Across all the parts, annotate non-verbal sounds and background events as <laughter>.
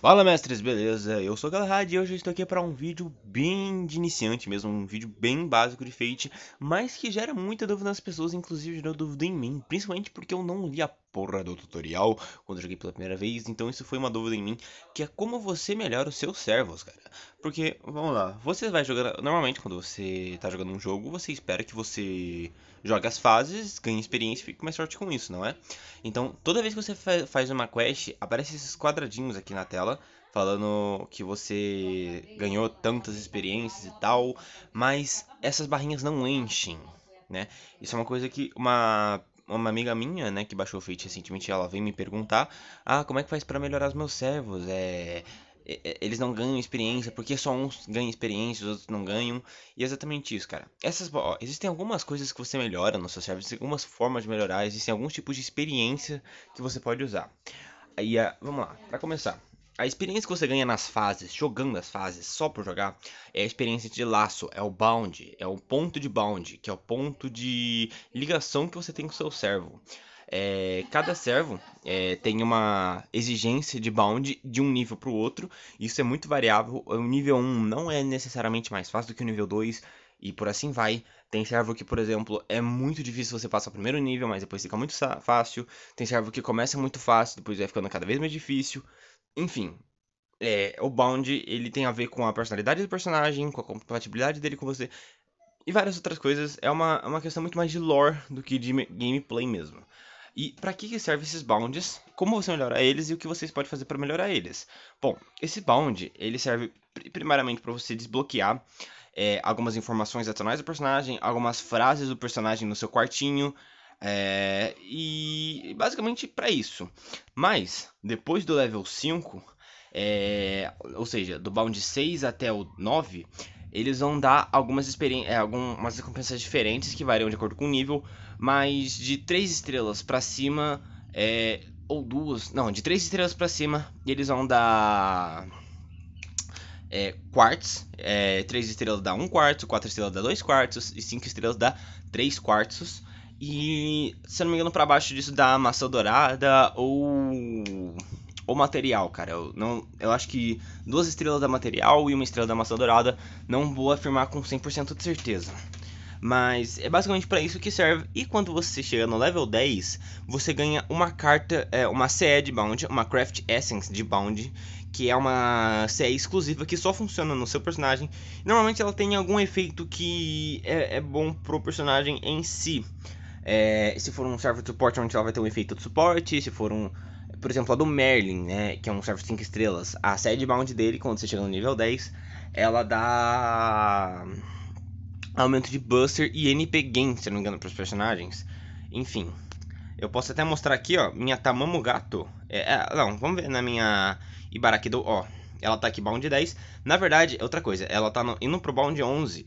Fala mestres, beleza? Eu sou o Galahad e hoje eu estou aqui para um vídeo bem de iniciante mesmo, um vídeo bem básico de Fate, mas que gera muita dúvida nas pessoas, inclusive gerou dúvida em mim, principalmente porque eu não li a porra do tutorial quando eu joguei pela primeira vez, então isso foi uma dúvida em mim, que é como você melhora os seus servos, cara. Porque, vamos lá, você vai jogando. Normalmente, quando você tá jogando um jogo, você espera que você jogue as fases, ganhe experiência e fique mais forte com isso, não é? Então, toda vez que você faz uma quest, aparecem esses quadradinhos aqui na tela, falando que você ganhou tantas experiências e tal, mas essas barrinhas não enchem, né? Isso é uma coisa que uma uma amiga minha, né, que baixou o Fate recentemente, ela vem me perguntar: "Ah, como é que faz para melhorar os meus servos? É, eles não ganham experiência, porque só uns ganham experiência, os outros não ganham. E é exatamente isso, cara. Essas, ó, existem algumas coisas que você melhora no seu serviço, algumas formas de melhorar, existem alguns tipos de experiência que você pode usar. Aí, uh, vamos lá, para começar. A experiência que você ganha nas fases, jogando as fases só por jogar, é a experiência de laço, é o bound, é o ponto de bound, que é o ponto de ligação que você tem com o seu servo. É, cada servo é, tem uma exigência de bound de um nível para o outro, isso é muito variável. O nível 1 não é necessariamente mais fácil do que o nível 2 e por assim vai. Tem servo que, por exemplo, é muito difícil você passar o primeiro nível, mas depois fica muito fácil. Tem servo que começa muito fácil, depois vai ficando cada vez mais difícil. Enfim, é, o bound ele tem a ver com a personalidade do personagem, com a compatibilidade dele com você e várias outras coisas. É uma, é uma questão muito mais de lore do que de gameplay mesmo. E para que servem esses bounds? Como você melhora eles e o que vocês podem fazer para melhorar eles? Bom, esse bound ele serve primeiramente para você desbloquear é, algumas informações adicionais do personagem, algumas frases do personagem no seu quartinho. É, e basicamente para isso. Mas, depois do level 5, é, ou seja, do bound 6 até o 9, eles vão dar algumas, experiências é, algumas recompensas diferentes que variam de acordo com o nível, mas de 3 estrelas para cima, é... ou duas, não, de 3 estrelas para cima, eles vão dar é, quartos, é, 3 estrelas dá 1 quarto, 4 estrelas dá 2 quartos e 5 estrelas dá 3 quartos. E, se eu não me engano, para baixo disso dá maçã dourada ou ou material, cara. Eu, não, eu acho que duas estrelas da material e uma estrela da maçã dourada não vou afirmar com 100% de certeza. Mas é basicamente para isso que serve. E quando você chega no level 10, você ganha uma carta, é, uma CE de Bound, uma Craft Essence de Bound, que é uma CE exclusiva que só funciona no seu personagem. Normalmente ela tem algum efeito que é, é bom pro personagem em si. É, se for um server de suporte, onde ela vai ter um efeito de suporte, se for um por exemplo, a do Merlin, né, que é um server 5 estrelas, a bound dele, quando você chega no nível 10, ela dá aumento de Buster e NP Gain, se não me engano, para os personagens. Enfim, eu posso até mostrar aqui, ó, minha Tamamo Gato. É, é, não, vamos ver na minha Ibarakido, ó. Ela tá aqui bound 10. Na verdade, é outra coisa, ela tá no, indo pro bound 11,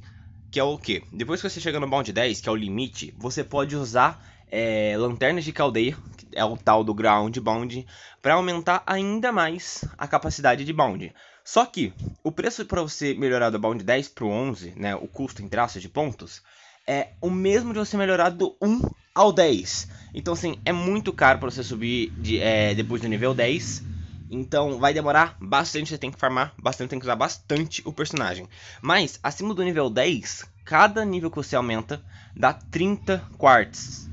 que é o quê? Depois que você chega no bound 10, que é o limite, você pode usar é, lanternas de caldeia é o tal do ground bound, para aumentar ainda mais a capacidade de bound. Só que o preço para você melhorar do bound 10 para o 11, né, o custo em traços de pontos, é o mesmo de você melhorar do 1 ao 10. Então, assim, é muito caro para você subir de, é, depois do nível 10. Então vai demorar bastante, você tem que farmar bastante, tem que usar bastante o personagem. Mas acima do nível 10, cada nível que você aumenta dá 30 quartos.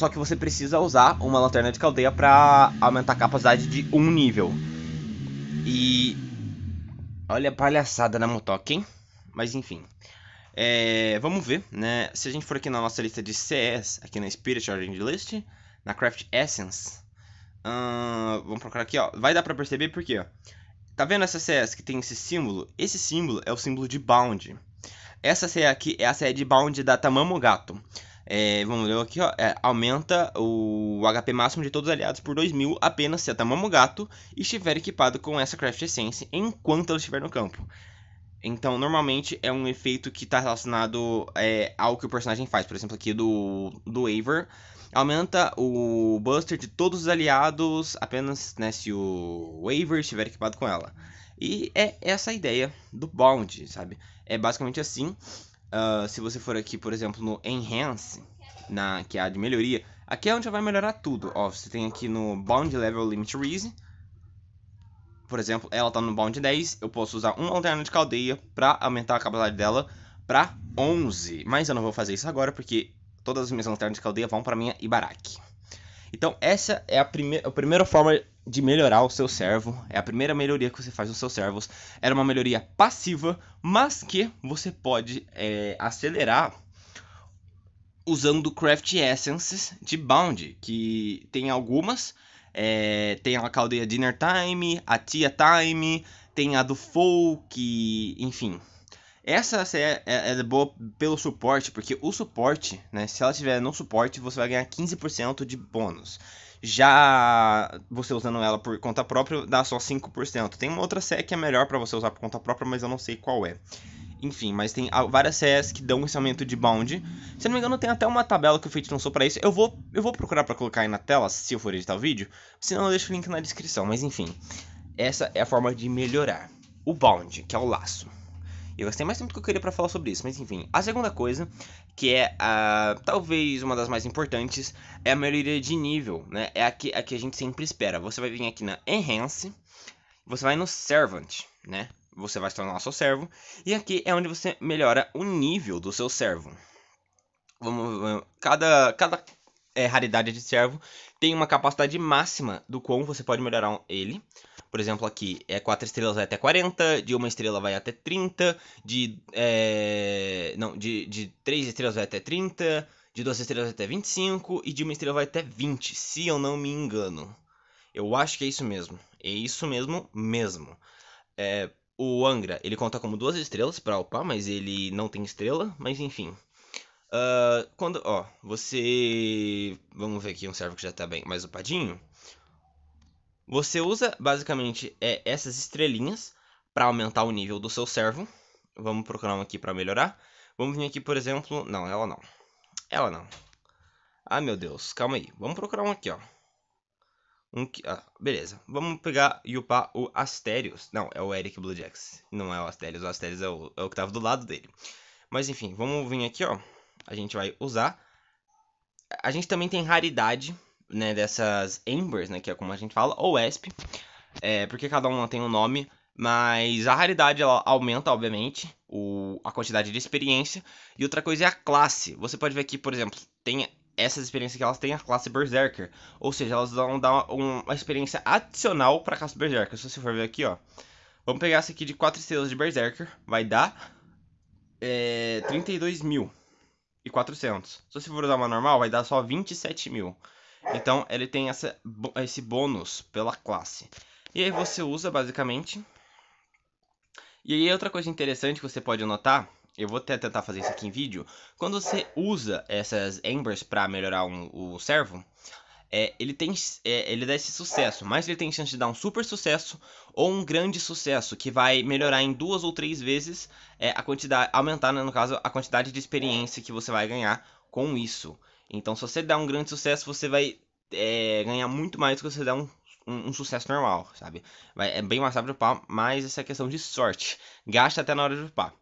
Só que você precisa usar uma lanterna de caldeia para aumentar a capacidade de um nível. E. Olha a palhaçada na motoca, hein? Mas enfim. É... vamos ver, né? Se a gente for aqui na nossa lista de CS, aqui na Spirit Origin List, na Craft Essence, vamos procurar aqui, ó. Vai dar pra perceber porque, quê? Tá vendo essa CS que tem esse símbolo? Esse símbolo é o símbolo de Bound. Essa CS aqui é a CS de Bound da Tamamogato. Gato. É, vamos ver aqui, ó. É, aumenta o HP máximo de todos os aliados por 2000 apenas se a Tamamogato estiver equipado com essa Craft Essence enquanto ela estiver no campo. Então, normalmente é um efeito que está relacionado é, ao que o personagem faz. Por exemplo, aqui do, do Aver. Aumenta o Buster de todos os aliados apenas né, se o Waver estiver equipado com ela. E é essa a ideia do Bound, sabe? É basicamente assim. Uh, se você for aqui, por exemplo, no Enhance, na, que é a de melhoria, aqui é onde vai melhorar tudo. Ó, você tem aqui no Bound Level Limit Reason, por exemplo, ela está no Bound 10, eu posso usar uma lanterna de caldeia para aumentar a capacidade dela para 11. Mas eu não vou fazer isso agora, porque todas as minhas lanternas de caldeia vão para minha Ibaraki. Então, essa é a, primeir, a primeira forma de melhorar o seu servo. É a primeira melhoria que você faz nos seus servos. Era uma melhoria passiva, mas que você pode é, acelerar usando Craft Essences de Bound, que tem algumas. É, tem a caldeia Dinner Time, a Tia Time, tem a do Folk, enfim. Essa série é, é, é, boa pelo suporte, porque o suporte, né? Se ela tiver no suporte, você vai ganhar 15% de bônus. Já você usando ela por conta própria, dá só 5%. Tem uma outra série que é melhor para você usar por conta própria, mas eu não sei qual é. Enfim, mas tem ah, várias séries que dão esse aumento de bound. Se não me engano, tem até uma tabela que o Fate lançou para isso. Eu vou, eu vou procurar para colocar aí na tela, se eu for editar o vídeo. Senão eu deixo o link na descrição, mas enfim. Essa é a forma de melhorar. O bound, que é o laço. Eu tem mais tempo do que eu queria para falar sobre isso, mas enfim. A segunda coisa, que é a, talvez uma das mais importantes, é a melhoria de nível, né? É a que a, que a gente sempre espera. Você vai vir aqui na Enhance, você vai no Servant, né? Você vai se tornar seu servo, e aqui é onde você melhora o nível do seu servo. Vamos, vamos cada, cada é, raridade de servo tem uma capacidade máxima do quão você pode melhorar ele. Por exemplo, aqui é 4 estrelas vai até 40, de 1 estrela vai até 30, de. É, não, de, de 3 estrelas vai até 30, de 2 estrelas vai até 25 e de 1 estrela vai até 20, se eu não me engano. Eu acho que é isso mesmo. É isso mesmo, mesmo. É, o Angra, ele conta como duas estrelas pra upar, mas ele não tem estrela, mas enfim. Uh, quando, ó, você. Vamos ver aqui um servo que já tá bem mais upadinho. Você usa basicamente é, essas estrelinhas para aumentar o nível do seu servo. Vamos procurar uma aqui para melhorar. Vamos vir aqui, por exemplo... Não, ela não. Ela não. Ah, meu Deus. Calma aí. Vamos procurar um aqui, ó. Um que... ah, beleza. Vamos pegar e upar o Asterius. Não, é o Eric Bluejax. Não é o Asterius. O Asterius é o, é o que estava do lado dele. Mas enfim, vamos vir aqui, ó. A gente vai usar. A gente também tem raridade né, dessas embers né, que é como a gente fala, ou Esp, é, porque cada uma tem um nome, mas a raridade ela aumenta, obviamente, o, a quantidade de experiência, e outra coisa é a classe. Você pode ver aqui, por exemplo, tem essas experiências que elas têm a classe Berserker, ou seja, elas vão dar uma, uma experiência adicional para a classe Berserker. Se você for ver aqui, ó, vamos pegar essa aqui de 4 estrelas de Berserker, vai dar é, 32 mil e Se você for usar uma normal, vai dar só 27 mil. Então ele tem essa, esse bônus pela classe. E aí você usa basicamente. E aí outra coisa interessante que você pode notar, eu vou até tentar fazer isso aqui em vídeo, quando você usa essas Embers para melhorar um, o servo, é, ele, tem, é, ele dá esse sucesso, mas ele tem chance de dar um super sucesso ou um grande sucesso, que vai melhorar em duas ou três vezes é, a quantidade, aumentar, né, no caso, a quantidade de experiência que você vai ganhar com isso. Então, se você dá um grande sucesso, você vai é, ganhar muito mais do que você dá um, um, um sucesso normal, sabe? Vai, é bem mais rápido upar, mas essa é questão de sorte. Gasta até na hora de upar.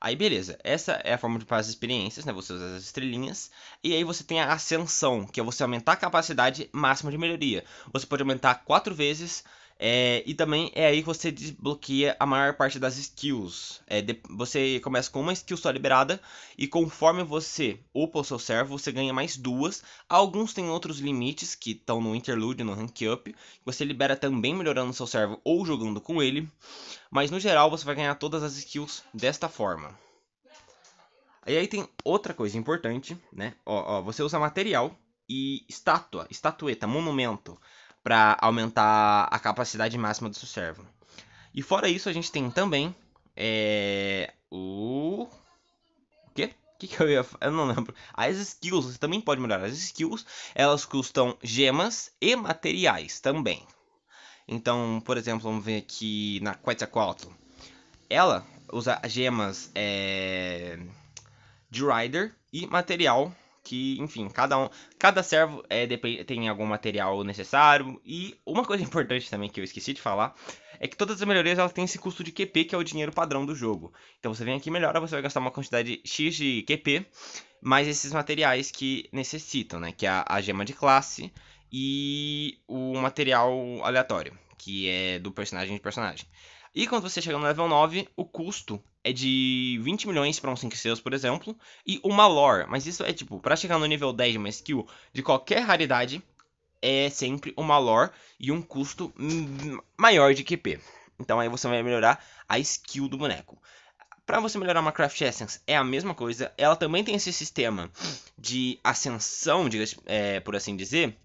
Aí beleza, essa é a forma de upar as experiências, né? Você usa as estrelinhas. E aí você tem a ascensão, que é você aumentar a capacidade máxima de melhoria. Você pode aumentar quatro vezes é, e também é aí que você desbloqueia a maior parte das skills. É, de, você começa com uma skill só liberada, e conforme você upa o seu servo, você ganha mais duas. Alguns têm outros limites que estão no interlude, no rank up. Você libera também melhorando seu servo ou jogando com ele. Mas no geral você vai ganhar todas as skills desta forma. E aí tem outra coisa importante, né? Ó, ó, você usa material e estátua, estatueta, monumento para aumentar a capacidade máxima do seu servo. E fora isso, a gente tem também é, o... o quê? O que, que eu ia Eu não lembro. As skills, você também pode melhorar as skills. Elas custam gemas e materiais também. Então, por exemplo, vamos ver aqui na Quetzalcoatl. Ela usa gemas é, de Rider e material que, enfim, cada um, cada servo é, tem algum material necessário. E uma coisa <laughs> importante também que eu esqueci de falar é que todas as melhorias elas têm esse custo de QP, que é o dinheiro padrão do jogo. Então você vem aqui e melhora, você vai gastar uma quantidade X de QP, mais esses materiais que necessitam, né? Que é a, a gema de classe e o material aleatório, que é do personagem de personagem. E quando você chega no level 9, o custo é de 20 milhões para um 5 seus, por exemplo, e uma lore. Mas isso é tipo, para chegar no nível 10 de uma skill de qualquer raridade, é sempre uma lore e um custo maior de QP. Então aí você vai melhorar a skill do boneco. Para você melhorar uma Craft Essence é a mesma coisa. Ela também tem esse sistema de ascensão, diga, é, por assim dizer.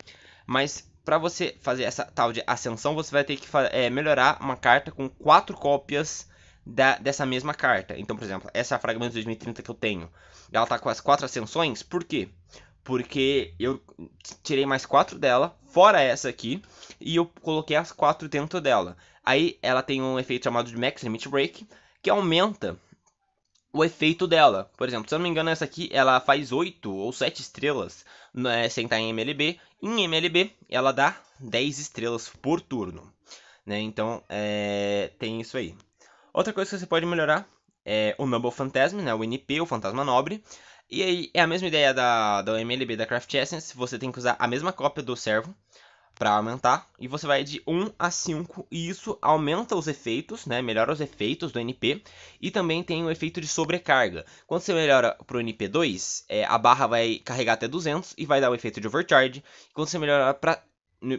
Mas para você fazer essa tal de ascensão, você vai ter que é, melhorar uma carta com quatro cópias da, dessa mesma carta. Então, por exemplo, essa é fragmento de 2030 que eu tenho, ela tá com as quatro ascensões, por quê? Porque eu tirei mais quatro dela, fora essa aqui, e eu coloquei as quatro dentro dela. Aí ela tem um efeito chamado de Max Limit Break, que aumenta o efeito dela. Por exemplo, se eu não me engano, essa aqui ela faz 8 ou 7 estrelas né, sem estar em MLB. Em MLB, ela dá 10 estrelas por turno. Né? Então, é, tem isso aí. Outra coisa que você pode melhorar é o Noble Phantasm, né? o NP, o Fantasma Nobre. E aí, é a mesma ideia da, da MLB da Craft Essence, você tem que usar a mesma cópia do servo, para aumentar, e você vai de 1 a 5, e isso aumenta os efeitos, né, melhora os efeitos do NP, e também tem o efeito de sobrecarga. Quando você melhora pro NP2, é, a barra vai carregar até 200 e vai dar o efeito de overcharge, quando você melhora para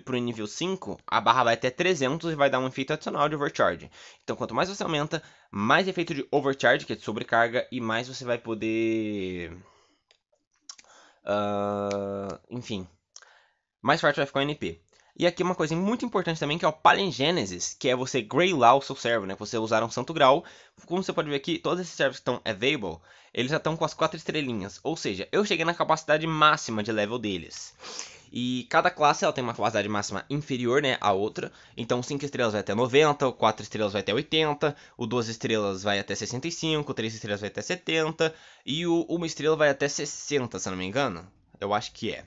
para o nível 5, a barra vai até 300 e vai dar um efeito adicional de overcharge. Então, quanto mais você aumenta, mais efeito de overcharge, que é de sobrecarga, e mais você vai poder... Uh, enfim, mais forte vai ficar o NP. E aqui uma coisa muito importante também, que é o palingênesis, que é você grailar o seu servo, né? Você usar um santo grau. Como você pode ver aqui, todos esses servos que estão available, eles já estão com as quatro estrelinhas. Ou seja, eu cheguei na capacidade máxima de level deles. E cada classe ela tem uma capacidade máxima inferior né, à outra. Então 5 estrelas vai até 90, 4 estrelas vai até 80, o 2 estrelas vai até 65, 3 estrelas vai até 70 e o 1 estrela vai até 60, se não me engano. Eu acho que é.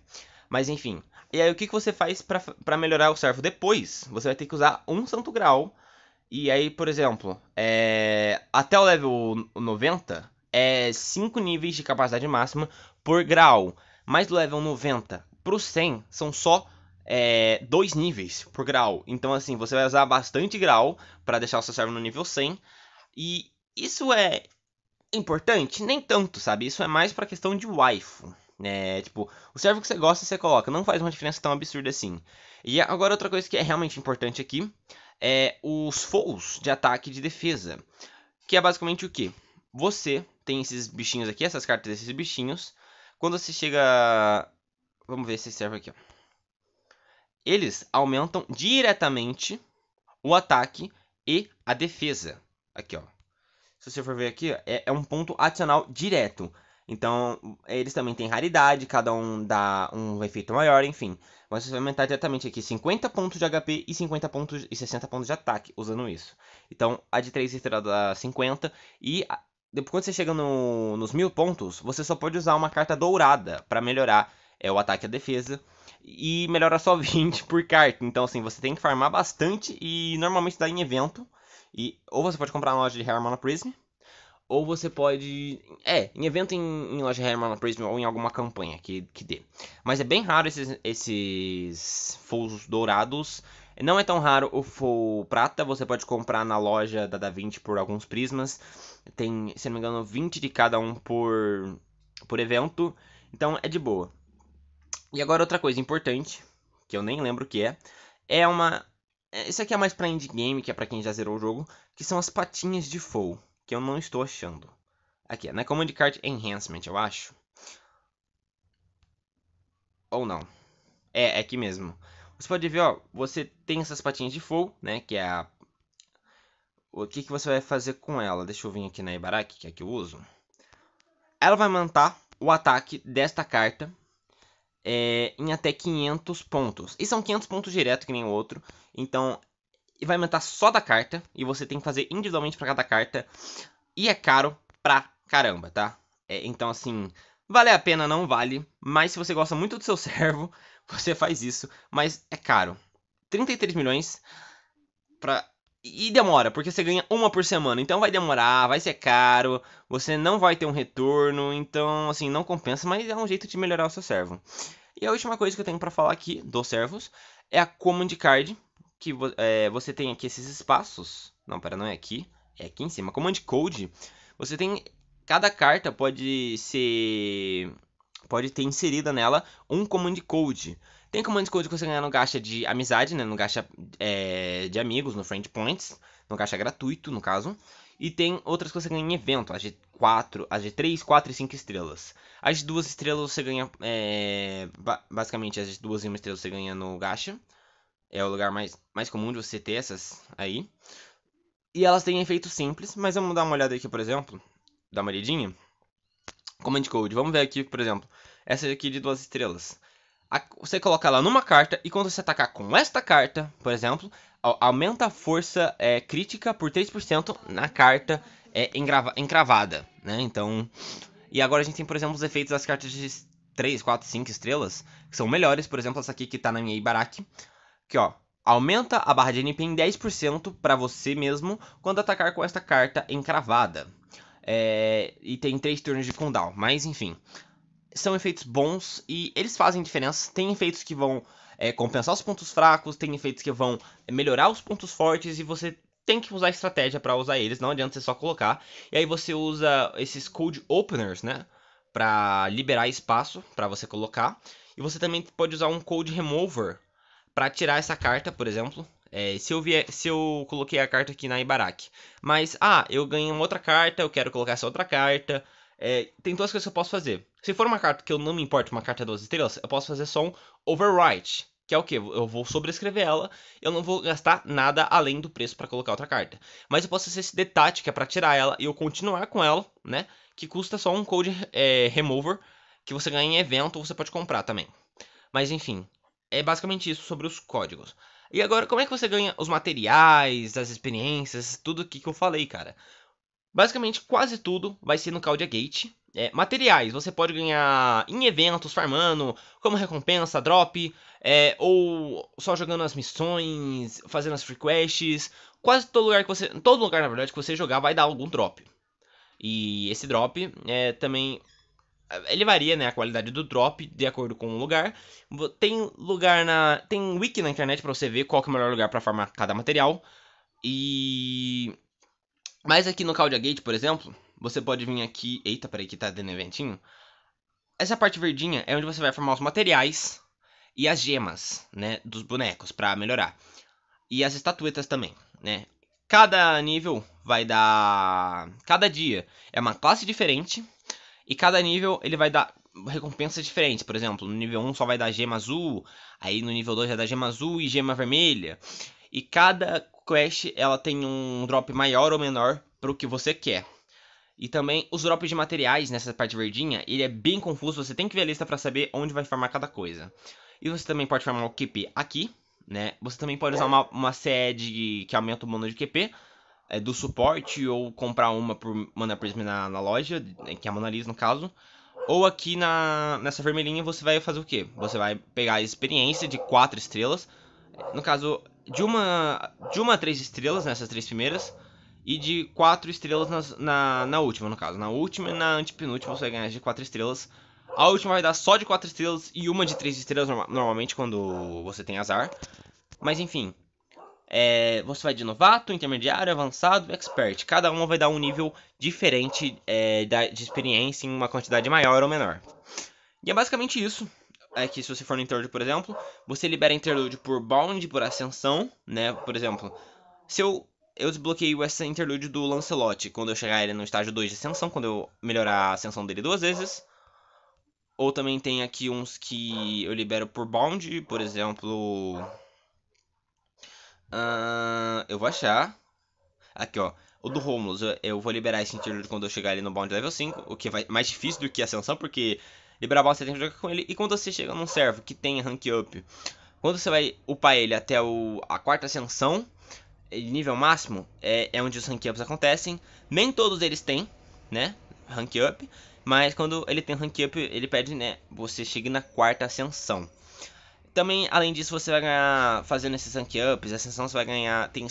Mas enfim, e aí o que, que você faz para melhorar o servo? Depois, você vai ter que usar um santo grau. E aí, por exemplo, é... até o level 90 é 5 níveis de capacidade máxima por grau. Mas do level 90 pro 100 são só é, dois níveis por grau. Então, assim, você vai usar bastante grau para deixar o seu servo no nível 100. E isso é importante? Nem tanto, sabe? Isso é mais pra questão de waifu. Né, tipo, o servo que você gosta, você coloca. Não faz uma diferença tão absurda assim. E agora outra coisa que é realmente importante aqui é os fools de ataque e de defesa. Que é basicamente o que? Você tem esses bichinhos aqui, essas cartas desses bichinhos. Quando você chega... Vamos ver esse servo aqui. Ó. Eles aumentam diretamente o ataque e a defesa. Aqui, ó. Se você for ver aqui, ó, é, é um ponto adicional direto. Então, eles também têm raridade, cada um dá um efeito maior, enfim. Mas você vai aumentar diretamente aqui 50 pontos de HP e 50 pontos e 60 pontos de ataque usando isso. Então, a de 3 estrela dá 50 e depois quando você chega no, nos mil pontos, você só pode usar uma carta dourada para melhorar é, o ataque e a defesa. E melhora só 20 <laughs> por carta. Então, assim, você tem que farmar bastante e normalmente dá em evento. E, ou você pode comprar na loja de Hair Prism, ou você pode. É, em evento em, em loja Herman Prism ou em alguma campanha que, que dê. Mas é bem raro esses, esses fulls dourados. Não é tão raro o full prata, você pode comprar na loja da Da 20 por alguns prismas. Tem, se não me engano, 20 de cada um por, por evento. Então é de boa. E agora outra coisa importante, que eu nem lembro o que é, é uma. É, isso aqui é mais pra endgame, que é pra quem já zerou o jogo, que são as patinhas de full que eu não estou achando. Aqui, na Command Card Enhancement, eu acho. Ou não. É, é aqui mesmo. Você pode ver, ó, você tem essas patinhas de fogo, né, que é a... O que, que você vai fazer com ela? Deixa eu vir aqui na Ibaraki, que é a que eu uso. Ela vai manter o ataque desta carta é, em até 500 pontos. E são 500 pontos direto, que nem o outro. Então, e vai aumentar só da carta. E você tem que fazer individualmente para cada carta. E é caro pra caramba, tá? É, então, assim, vale a pena, não vale. Mas se você gosta muito do seu <laughs> servo, você faz isso. Mas é caro. 33 milhões pra. E demora, porque você ganha uma por semana. Então vai demorar, vai ser caro, você não vai ter um retorno. Então, assim, não compensa, mas é um jeito de melhorar o seu servo. E a última coisa que eu tenho para falar aqui dos servos é a Command Card, que é, você tem aqui esses espaços. Não, pera, não é aqui. É aqui em cima. Command Code. Você tem. Cada carta pode ser. Pode ter inserida nela um Command Code. Tem Command Code que você ganha no gacha de amizade, né? No gacha é, eh, de amigos, no Friend Points. No gacha gratuito, no caso. E tem outras que você ganha em evento, as de 4, as de 3, 4 e 5 estrelas. As de 2 estrelas você ganha. É, basicamente, as de 2 e 1 estrela você ganha no gacha é o lugar mais, mais comum de você ter essas aí. E elas têm efeito simples, mas vamos dar uma olhada aqui, por exemplo, dar uma olhadinha. Command Code, vamos ver aqui, por exemplo, essa aqui de duas estrelas. Você coloca ela numa carta e quando você atacar com esta carta, por exemplo, aumenta a força é, crítica por 3% na carta é, encravada, né? Então, e agora a gente tem, por exemplo, os efeitos das cartas de 3, 4, 5 estrelas, que são melhores, por exemplo, essa aqui que está na minha Ibaraki. Aqui, ó. Aumenta a barra de NP em 10% para você mesmo quando atacar com esta carta encravada. É, e tem 3 turnos de cooldown, mas enfim. São efeitos bons e eles fazem diferença. Tem efeitos que vão é, compensar os pontos fracos, tem efeitos que vão melhorar os pontos fortes e você tem que usar estratégia para usar eles, não adianta você só colocar. E aí você usa esses code openers, né, para liberar espaço para você colocar. E você também pode usar um code remover para tirar essa carta, por exemplo. É, se, eu vier, se eu coloquei a carta aqui na Ibaraki, mas ah, eu ganhei uma outra carta, eu quero colocar essa outra carta. É, tem duas coisas que eu posso fazer. Se for uma carta que eu não me importo, uma carta duas estrelas, eu posso fazer só um overwrite, que é o que? Eu vou sobrescrever ela, eu não vou gastar nada além do preço para colocar outra carta. Mas eu posso fazer esse detalhe que é para tirar ela e eu continuar com ela, né? Que custa só um code é, remover, que você ganha em evento ou você pode comprar também. Mas enfim, é basicamente isso sobre os códigos. E agora, como é que você ganha os materiais, as experiências, tudo o que eu falei, cara? Basicamente, quase tudo vai ser no Caldia Gate. É, materiais, você pode ganhar em eventos, farmando, como recompensa, drop, é, ou só jogando as missões, fazendo as free quests. Quase todo lugar que você. Todo lugar, na verdade, que você jogar vai dar algum drop. E esse drop é, também ele varia, né, a qualidade do drop de acordo com o lugar. Tem lugar na, tem wiki na internet para você ver qual é o melhor lugar para farmar cada material. E mas aqui no Caldia Gate, por exemplo, você pode vir aqui, eita, peraí que tá dando eventinho. Essa parte verdinha é onde você vai formar os materiais e as gemas, né, dos bonecos para melhorar. E as estatuetas também, né? Cada nível vai dar cada dia é uma classe diferente e cada nível ele vai dar recompensas diferentes. Por exemplo, no nível 1 só vai dar gema azul, aí no nível 2 vai dar gema azul e gema vermelha. E cada quest ela tem um drop maior ou menor para o que você quer. E também os drops de materiais nessa parte verdinha, ele é bem confuso, você tem que ver a lista para saber onde vai farmar cada coisa. E você também pode farmar o QP aqui, né? Você também pode usar é. uma, uma sede que aumenta o bônus de QP, é, do suporte ou comprar uma por Mana Prism na, na loja, né, que é a Mona Lisa no caso. Ou aqui na, nessa vermelhinha você vai fazer o quê? Você vai pegar a experiência de 4 estrelas. No caso, de uma, de uma a 3 estrelas, nessas três primeiras. E de 4 estrelas nas, na, na última, no caso. Na última e na antepenúltima você vai ganhar de 4 estrelas. A última vai dar só de 4 estrelas e uma de 3 estrelas, normalmente, quando você tem azar. Mas enfim, é, você vai de novato, intermediário, avançado, expert. Cada uma vai dar um nível diferente é, de experiência em uma quantidade maior ou menor. E é basicamente isso. É que se você for no interlude, por exemplo, você libera interlude por bound, por ascensão, né? Por exemplo, se eu, eu desbloqueio essa interlude do Lancelot quando eu chegar ele no estágio 2 de ascensão, quando eu melhorar a ascensão dele duas vezes. Ou também tem aqui uns que eu libero por bound, por exemplo Uh, eu vou achar. Aqui, ó. O do Romulus, eu, vou liberar esse interior quando eu chegar ali no Bound Level 5, o que vai é mais difícil do que Ascensão, porque liberar Bound você tem que jogar com ele. E quando você chega num servo que tem Rank Up, quando você vai upar ele até o, a quarta Ascensão, nível máximo, é, é onde os Rank Ups acontecem. Nem todos eles têm, né, Rank Up, mas quando ele tem Rank Up, ele pede, né, você chegue na quarta Ascensão. Também, além disso, você vai ganhar fazendo esses rank-ups, ascensão você vai ganhar. Tem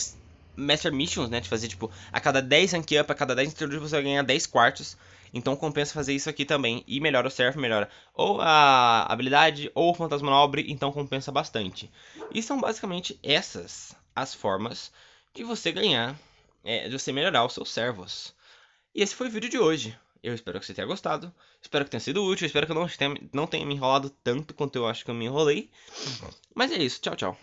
Master Missions, né? De fazer tipo, a cada 10 rank-up, a cada 10 instruções você vai ganhar 10 quartos. Então compensa fazer isso aqui também. E melhora o Seraph, melhora ou a habilidade ou o Fantasma Nobre, então compensa bastante. E são basicamente essas as formas de você ganhar, é, de você melhorar os seus servos. E esse foi o vídeo de hoje. Eu espero que você tenha gostado. Espero que tenha sido útil. Espero que eu não tenha, não tenha me enrolado tanto quanto eu acho que eu me enrolei. Uhum. Mas é isso. Tchau, tchau.